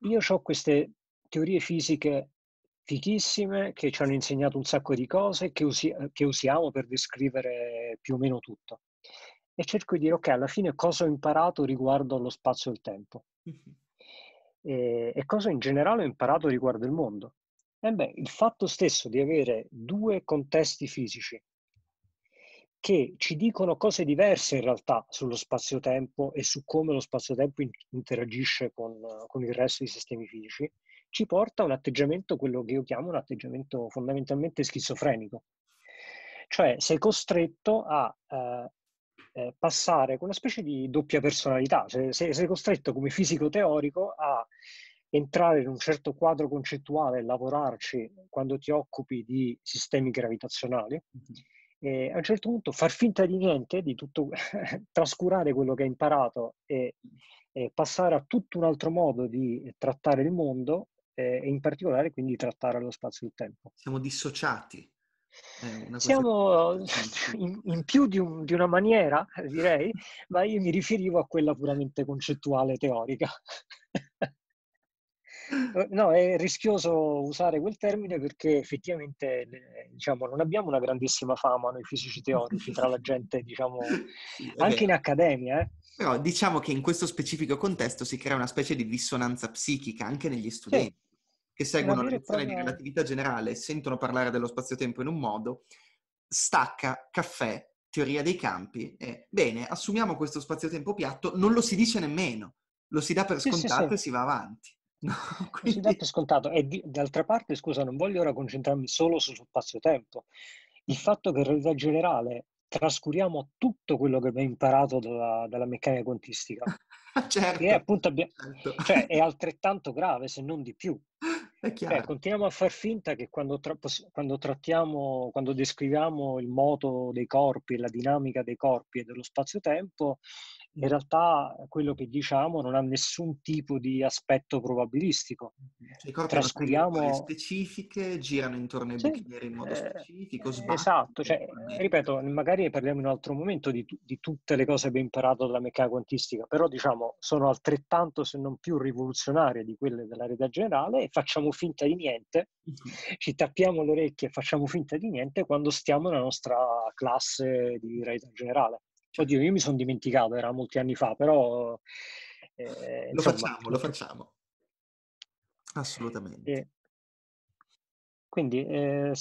io ho queste teorie fisiche fichissime che ci hanno insegnato un sacco di cose che, usi- eh, che usiamo per descrivere più o meno tutto. E cerco di dire, ok, alla fine cosa ho imparato riguardo allo spazio e al tempo? Mm-hmm. E, e, cosa in generale ho imparato riguardo il mondo? E beh, il fatto stesso di avere due contesti fisici che ci dicono cose diverse in realtà sullo spazio-tempo e su come lo spazio-tempo interagisce con, con il resto dei sistemi fisici, ci porta a un atteggiamento, quello che io chiamo un atteggiamento fondamentalmente schizofrenico. Cioè sei costretto a eh, eh passare con una specie di doppia personalità, cioè sei, sei costretto come fisico teorico a entrare in un certo quadro concettuale e lavorarci quando ti occupi di sistemi gravitazionali. Mm-hmm e a un certo punto far finta di niente, di tutto, trascurare quello che hai imparato e, e, passare a tutto un altro modo di trattare il mondo eh, e in particolare quindi trattare lo spazio e il tempo. Siamo dissociati.
Siamo
in, in più di, un, di, una maniera, direi, ma io mi riferivo a quella puramente concettuale, teorica. Eh, no, è rischioso usare quel termine perché effettivamente diciamo, non abbiamo una grandissima fama noi fisici teorici tra la gente, diciamo, anche in accademia. Eh.
Però diciamo che in questo specifico contesto si crea una specie di dissonanza psichica anche negli studenti sì. che seguono la lezione di relatività generale e sentono parlare dello spazio-tempo in un modo, stacca, caffè, teoria dei campi e bene, assumiamo questo spazio-tempo piatto, non lo si dice nemmeno, lo si dà per sì, scontato sì, e si va avanti. No, eh,
eh, quindi... dato scontato. E d'altra parte, scusa, non voglio ora concentrarmi solo sullo spazio-tempo. Il fatto che in realtà generale trascuriamo tutto quello che abbiamo imparato dalla, dalla meccanica quantistica, certo, che è, appunto, abbia... certo. cioè, è altrettanto grave, se non di più. Cioè, continuiamo a far finta che quando, tra... quando, trattiamo, quando descriviamo il moto dei corpi, la dinamica dei corpi e dello spazio-tempo, in realtà eh, quello che diciamo non ha nessun tipo di aspetto probabilistico.
Cioè, Trascuriamo... specifiche,
girano intorno ai sì.
bicchieri in modo eh, specifico,
eh, sbagliano. Esatto, cioè, ripeto, magari parliamo in un altro momento di, di tutte le cose che abbiamo imparato dalla meccanica quantistica, però diciamo sono altrettanto se non più rivoluzionarie di quelle della realtà generale e facciamo finta di niente, ci tappiamo le orecchie e facciamo finta di niente quando stiamo nella nostra classe di realtà generale. Cioè, oddio, io mi sono dimenticato, era molti anni fa, però... Eh, lo insomma, facciamo, lo facciamo. Assolutamente. Eh, quindi, eh,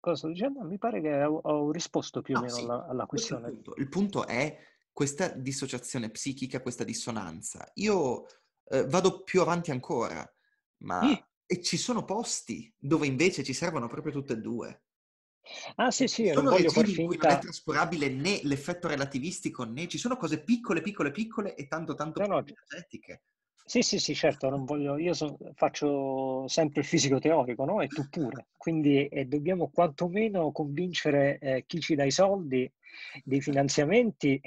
cosa sto dicendo? Mi pare che ho, ho risposto più o no, meno sì, alla, alla questione. Il punto.
il punto. è questa dissociazione psichica, questa dissonanza. Io eh, vado più avanti ancora, ma... E ci sono posti dove invece ci servono proprio tutte e due.
Ah sì sì, sono non voglio in cui non è
trascurabile né l'effetto relativistico né... Ci sono cose piccole, piccole, piccole e tanto tanto no, no.
energetiche. Sì, sì, sì, certo, voglio, io so, faccio sempre il fisico teorico, no? E tu pure. Quindi eh, dobbiamo quantomeno convincere eh, chi ci dà i soldi dei finanziamenti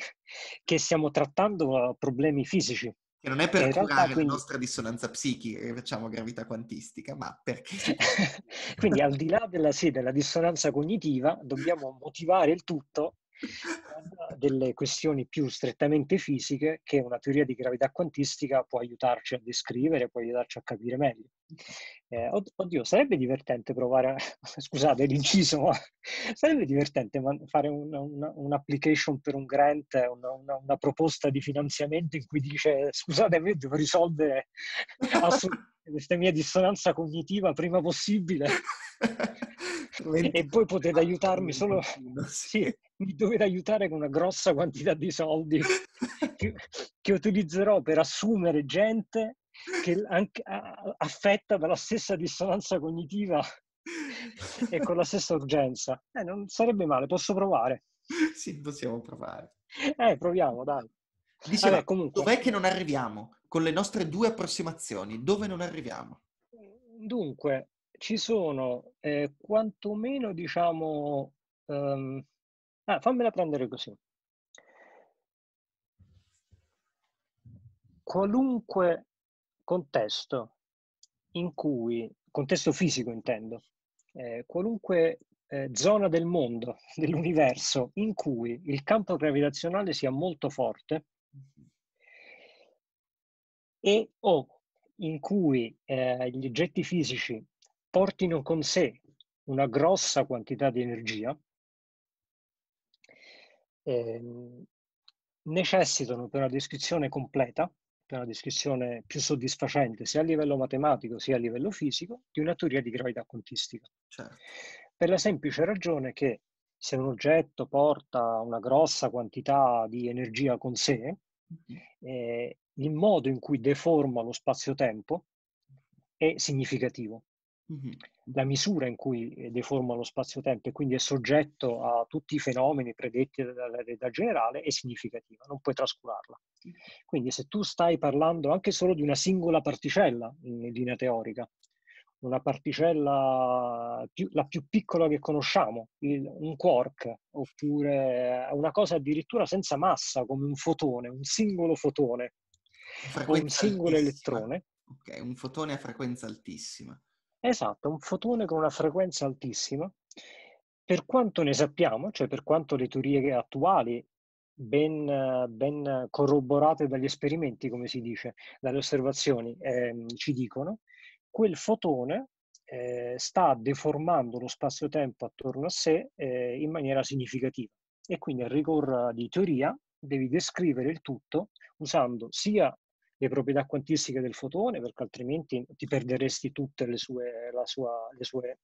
che stiamo trattando eh, problemi fisici. Che non è per cioè, curare quindi... la nostra
dissonanza psichica eh, che facciamo gravità quantistica, ma perché...
quindi al di là della, sì, della dissonanza cognitiva, dobbiamo motivare il tutto delle questioni più strettamente fisiche che una teoria di gravità quantistica può aiutarci a descrivere, può aiutarci a capire meglio. Eh, oddio, sarebbe divertente provare, a... scusate l'inciso, ma sarebbe divertente fare una, una, un'application per un grant, una, una, proposta di finanziamento in cui dice scusate, io devo risolvere questa mia dissonanza cognitiva prima possibile. e poi potete aiutarmi solo... Sì, mi dovete aiutare con una grossa quantità di soldi che, che utilizzerò per assumere gente che anche, a, affetta dalla stessa dissonanza cognitiva e con la stessa urgenza. Eh, non sarebbe male, posso provare. Sì, possiamo provare. Eh, proviamo, dai. Diceva, Vabbè, comunque... dov'è che non arriviamo?
Con le nostre due approssimazioni, dove non arriviamo?
Dunque, ci sono eh, quantomeno, diciamo, um, Ah, fammela prendere così. Qualunque contesto in cui, contesto fisico intendo, eh, qualunque eh, zona del mondo, dell'universo, in cui il campo gravitazionale sia molto forte e o in cui eh, gli oggetti fisici portino con sé una grossa quantità di energia, Ehm, necessitano per una descrizione completa, per una descrizione più soddisfacente sia a livello matematico sia a livello fisico, di una teoria di gravità quantistica. Certo. Per la semplice ragione che se un oggetto porta una grossa quantità di energia con sé, mm-hmm. eh, il modo in cui deforma lo spazio-tempo è significativo. La misura in cui eh, deforma lo spazio-tempo e quindi è soggetto a tutti i fenomeni predetti dalla realtà generale è significativa, non puoi trascurarla. Quindi se tu stai parlando anche solo di una singola particella in linea teorica, una particella più, la più piccola che conosciamo, il, un quark, oppure una cosa addirittura senza massa, come un fotone, un singolo fotone,
un singolo altissima. elettrone. Ok, un fotone a frequenza altissima.
Esatto, un fotone con una frequenza altissima. Per quanto ne sappiamo, cioè per quanto le teorie attuali, ben, ben corroborate dagli esperimenti, come si dice, dalle osservazioni, eh, ci dicono, quel fotone eh, sta deformando lo spazio-tempo attorno a sé eh, in maniera significativa. E quindi a rigor di teoria devi descrivere il tutto usando sia le proprietà quantistiche del fotone, perché altrimenti ti perderesti tutte le sue, sua, le sue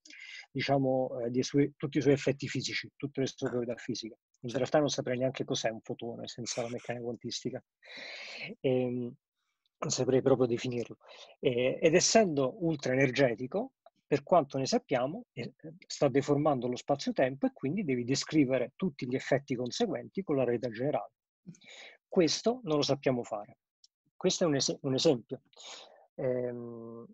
diciamo, eh, sue, tutti i suoi effetti fisici, tutte le sue proprietà fisiche. In realtà non saprei neanche cos'è un fotone senza la meccanica quantistica. E, ehm, non saprei proprio definirlo. E, eh, ed essendo ultraenergetico, per quanto ne sappiamo, eh, sta deformando lo spazio-tempo e quindi devi descrivere tutti gli effetti conseguenti con la realtà generale. Questo non lo sappiamo fare. Questo è un, es un esempio. Ehm,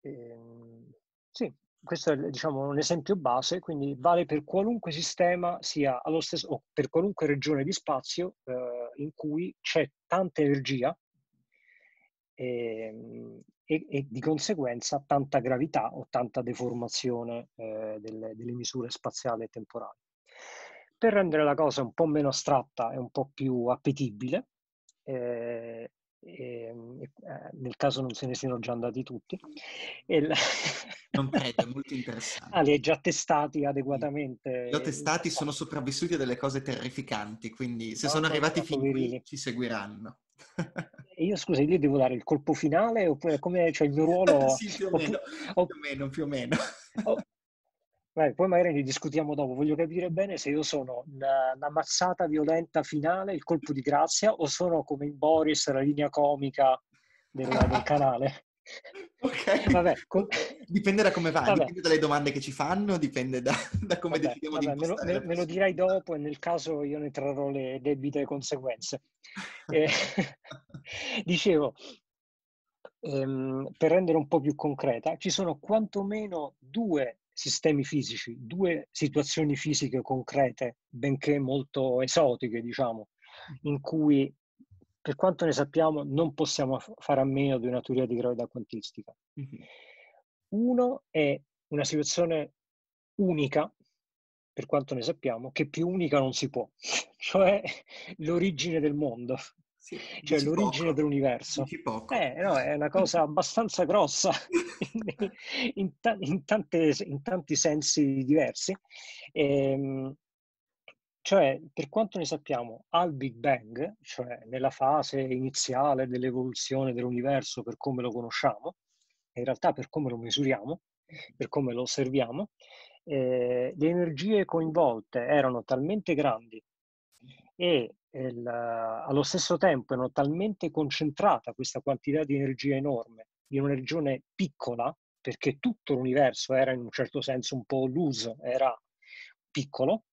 ehm, sì, questo è diciamo, un esempio base, quindi vale per qualunque sistema sia allo stesso, o per qualunque regione di spazio eh, in cui c'è tanta energia e, ehm, e, e, di conseguenza tanta gravità o tanta deformazione eh, delle, delle, misure spaziali e temporali. Per rendere la cosa un po' meno astratta e un po' più appetibile, eh, Ehm, e, e, eh, nel caso non se ne siano già andati tutti. La... Non credo, è
molto interessante.
Ah, li hai già testati adeguatamente? Li ho testati, sono
sopravvissuti a delle cose terrificanti, quindi se no, sono arrivati fin qui ci seguiranno.
io scusa, io devo dare il colpo finale oppure come cioè il mio ruolo? sì, più o meno,
ho, più o meno. Più o meno.
Beh, poi magari ne discutiamo dopo. Voglio capire bene se io sono la, una mazzata violenta finale, il colpo di grazia, o sono come in Boris la linea comica del, del canale. Ok, vabbè, con... dipende da come va, vabbè. dipende dalle
domande che ci fanno, dipende da, da
come vabbè, decidiamo vabbè, di me lo, me, me lo dirai dopo e nel caso io ne trarrò le debite conseguenze. Eh, dicevo, ehm, per rendere un po' più concreta, ci sono quantomeno due sistemi fisici, due situazioni fisiche concrete, benché molto esotiche, diciamo, in cui per quanto ne sappiamo non possiamo fare a meno di una teoria di gravità quantistica. Uno è una situazione unica, per quanto ne sappiamo, che più unica non si può, cioè l'origine del mondo. Sì, cioè l'origine poco. dell'universo. Eh, no, è una cosa abbastanza grossa in, ta- in, tante, in, tanti sensi diversi. E, ehm, cioè, per quanto ne sappiamo, al Big Bang, cioè nella fase iniziale dell'evoluzione dell'universo per come lo conosciamo, in realtà per come lo misuriamo, per come lo osserviamo, eh, le energie coinvolte erano talmente grandi e il, allo stesso tempo erano talmente concentrata questa quantità di energia enorme in una regione piccola, perché tutto l'universo era in un certo senso un po' luso, era piccolo,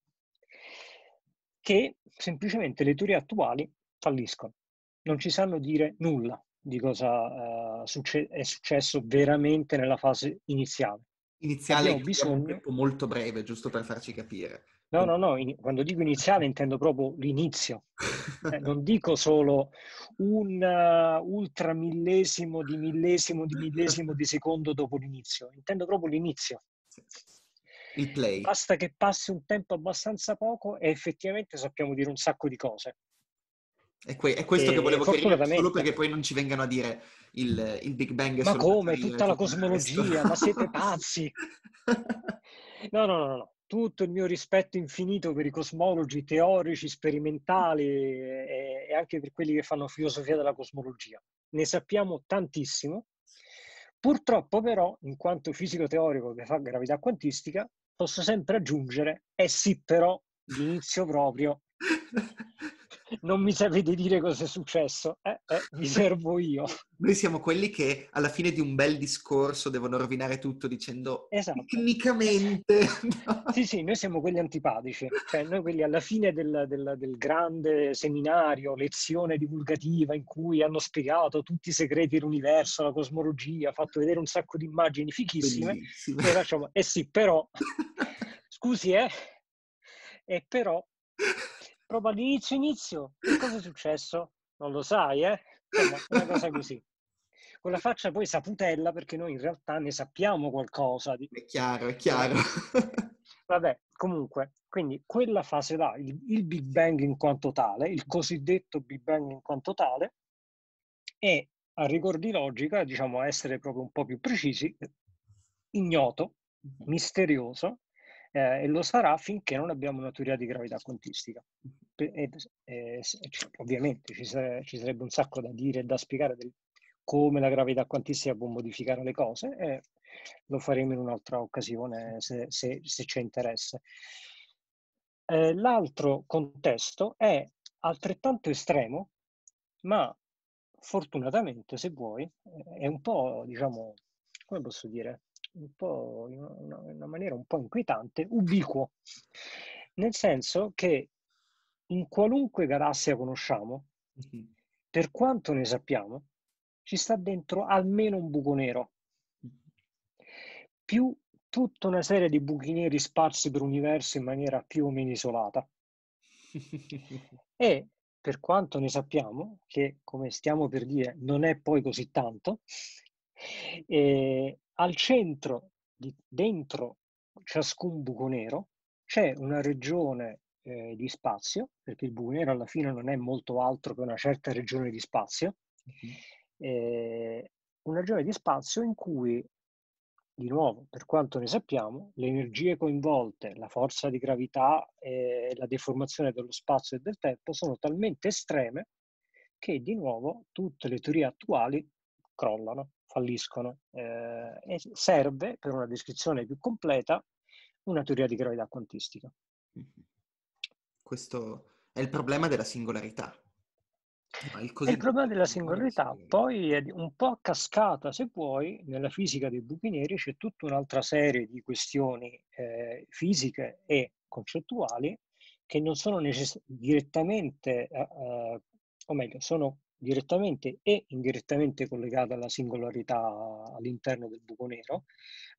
che semplicemente le teorie attuali falliscono. Non ci sanno dire nulla di cosa uh, succe- è successo veramente nella fase iniziale. Iniziale un
tempo molto breve, giusto per farci capire. No, no,
no, in, quando dico iniziale intendo proprio l'inizio, eh, non dico solo un uh, ultramillesimo di millesimo di millesimo di secondo dopo l'inizio, intendo proprio l'inizio. Il play. Basta che passi un tempo abbastanza poco e effettivamente sappiamo dire un sacco di cose.
È, que- è questo e che volevo chiarire, solo perché poi non ci vengano a dire il, il Big Bang. Ma come? Tutta la cosmologia, ma siete
pazzi! No, no, no, no tutto il mio rispetto infinito per i cosmologi teorici, sperimentali e, e anche per quelli che fanno filosofia della cosmologia. Ne sappiamo tantissimo. Purtroppo però, in quanto fisico teorico che fa gravità quantistica, posso sempre aggiungere, eh sì però, l'inizio proprio non mi sapete dire cosa è successo, eh, eh, mi servo io.
Noi siamo quelli che alla fine di un bel discorso devono rovinare tutto dicendo
esatto. tecnicamente. Sì, sì, noi siamo quelli antipatici, cioè noi quelli alla fine del, del, del grande seminario, lezione divulgativa in cui hanno spiegato tutti i segreti dell'universo, la cosmologia, fatto vedere un sacco di immagini fichissime, e facciamo, eh sì, però, scusi eh, e però proprio all'inizio inizio, cosa è successo? Non lo sai, eh? una cosa così. Con la faccia poi saputella, perché noi in realtà ne sappiamo qualcosa. Di... È
chiaro, è chiaro.
Vabbè, comunque, quindi quella fase là, il, il Big Bang in quanto tale, il cosiddetto Big Bang in quanto tale, è a rigor di logica, diciamo a essere proprio un po' più precisi, ignoto, mhm. misterioso, eh, e lo sarà finché non abbiamo una teoria di gravità quantistica. E, e, eh, ovviamente ci, sare, ci, sarebbe un sacco da dire e da spiegare del, come la gravità quantistica può modificare le cose e lo faremo in un'altra occasione se, se, se c'è interesse. Eh, l'altro contesto è altrettanto estremo, ma fortunatamente, se vuoi, è un po', diciamo, come posso dire, un po' in una, in una maniera un po' inquietante, ubiquo, nel senso che in qualunque galassia conosciamo, mhm. per quanto ne sappiamo, ci sta dentro almeno un buco nero, più tutta una serie di buchi neri sparsi per l'universo in maniera più o meno isolata. e per quanto ne sappiamo, che come stiamo per dire non è poi così tanto, eh, al centro, di, dentro ciascun buco nero, c'è una regione eh, di spazio, perché il buco nero alla fine non è molto altro che una certa regione di spazio, mm-hmm. eh, una regione di spazio in cui, di nuovo, per quanto ne sappiamo, le energie coinvolte, la forza di gravità e la deformazione dello spazio e del tempo sono talmente estreme che di nuovo tutte le teorie attuali crollano falliscono. Eh, e serve per una descrizione più completa una teoria di gravità quantistica. Mm-hmm. Questo è il problema della singolarità. Il, il problema della singolarità poi è un po' a cascata, se vuoi, nella fisica dei buchi neri c'è tutta un'altra serie di questioni eh, fisiche e concettuali che non sono necess- direttamente, eh, eh o meglio, sono direttamente e indirettamente collegata alla singolarità all'interno del buco nero,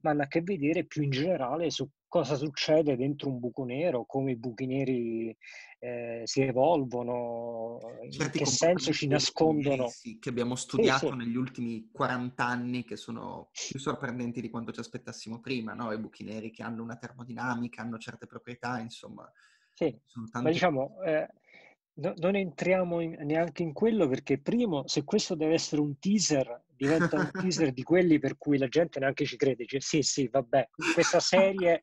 ma hanno a che vedere più in generale su cosa succede dentro un buco nero, come i buchi neri eh, si evolvono, certi in che senso ci nascondono.
Che abbiamo studiato sì, sì. negli ultimi 40 anni, che sono più sorprendenti di quanto ci aspettassimo prima, no? i buchi neri che hanno una termodinamica, hanno certe proprietà, insomma. Sì, ma diciamo...
Eh, no, non entriamo in, neanche in quello perché, primo, se questo deve essere un teaser, diventa un teaser di quelli per cui la gente neanche ci crede. Dice, sì, sì, vabbè, questa serie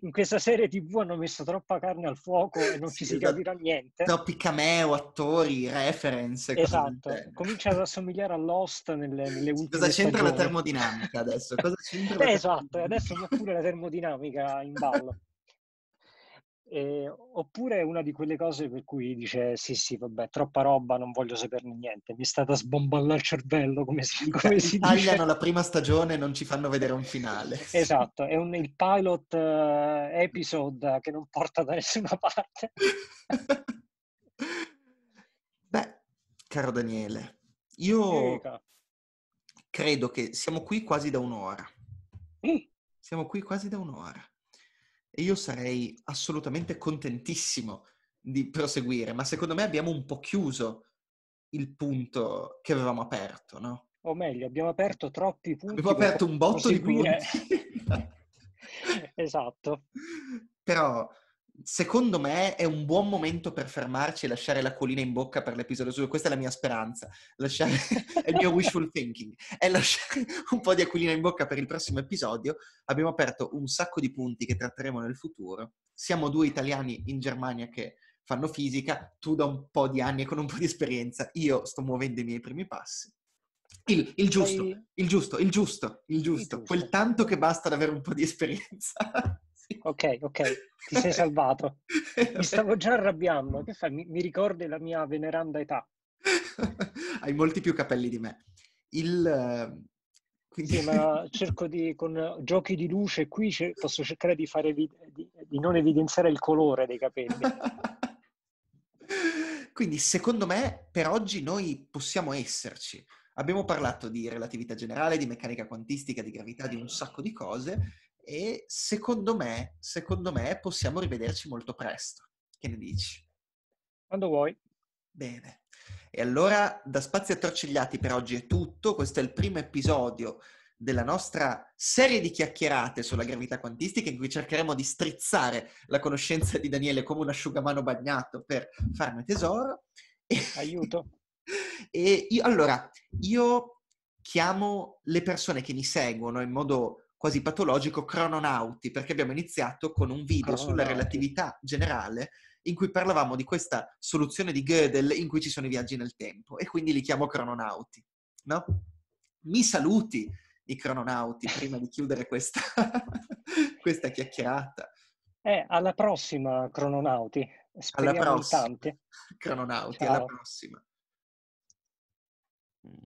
in questa serie tv hanno messo troppa carne al fuoco e non sì, ci si esatto. capirà niente.
Troppi cameo, attori, reference. Esatto,
comincia ad assomigliare all'host nelle, nelle ultime Cosa c'entra stagioni. la termodinamica adesso? Cosa c'entra eh, la... Esatto, adesso c'è pure la termodinamica in ballo. Eh, oppure è una di quelle cose per cui dice sì sì vabbè troppa roba non voglio saperne niente mi è stata sbomballa il cervello come si, cioè, come si tagliano la
prima stagione e non ci fanno vedere un finale
esatto è un, il pilot uh, episode che non porta da nessuna parte
beh caro Daniele io Eca. credo che siamo qui quasi da un'ora mm. siamo qui quasi da un'ora e io sarei assolutamente contentissimo di proseguire, ma secondo me abbiamo un po' chiuso il punto che avevamo aperto, no?
O meglio, abbiamo aperto troppi punti. Abbiamo aperto un botto proseguire. di punti.
esatto. Però secondo me è un buon momento per fermarci e lasciare la colina in bocca per l'episodio su. Questa è la mia speranza, lasciare, è il mio wishful thinking, è lasciare un po' di aquilina in bocca per il prossimo episodio. Abbiamo aperto un sacco di punti che tratteremo nel futuro. Siamo due italiani in Germania che fanno fisica, tu da un po' di anni e con un po' di esperienza, io sto muovendo i miei primi passi. Il, il giusto, il giusto, il giusto, il giusto, quel tanto che basta ad avere un po' di esperienza.
ok, ok, ti sei salvato. Mi stavo già arrabbiando. Che fai? Mi, mi ricordi la mia veneranda età.
Hai molti più capelli di me.
Il, ehm, quindi... Sì, ma cerco di, con giochi di luce qui posso cercare di, fare, di, di non evidenziare il colore dei capelli.
Quindi secondo me per oggi noi possiamo esserci. Abbiamo parlato di relatività generale, di meccanica quantistica, di gravità, di un sacco di cose e secondo me, secondo me possiamo rivederci molto presto. Che ne dici? Quando vuoi. Bene. E allora da Spazi Attorcigliati per oggi è tutto. Questo è il primo episodio della nostra serie di chiacchierate sulla gravità quantistica in cui cercheremo di strizzare la conoscenza di Daniele come un asciugamano bagnato per farne tesoro. Aiuto. e io, allora, io chiamo le persone che mi seguono in modo quasi patologico Crononauti, perché abbiamo iniziato con un video sulla relatività generale in cui parlavamo di questa soluzione di Gödel in cui ci sono i viaggi nel tempo e quindi li chiamo Crononauti, no? Mi saluti i Crononauti prima di chiudere questa, questa chiacchierata.
Eh, alla prossima Crononauti. Speriamo alla prossima. Crononauti, Ciao. alla
prossima.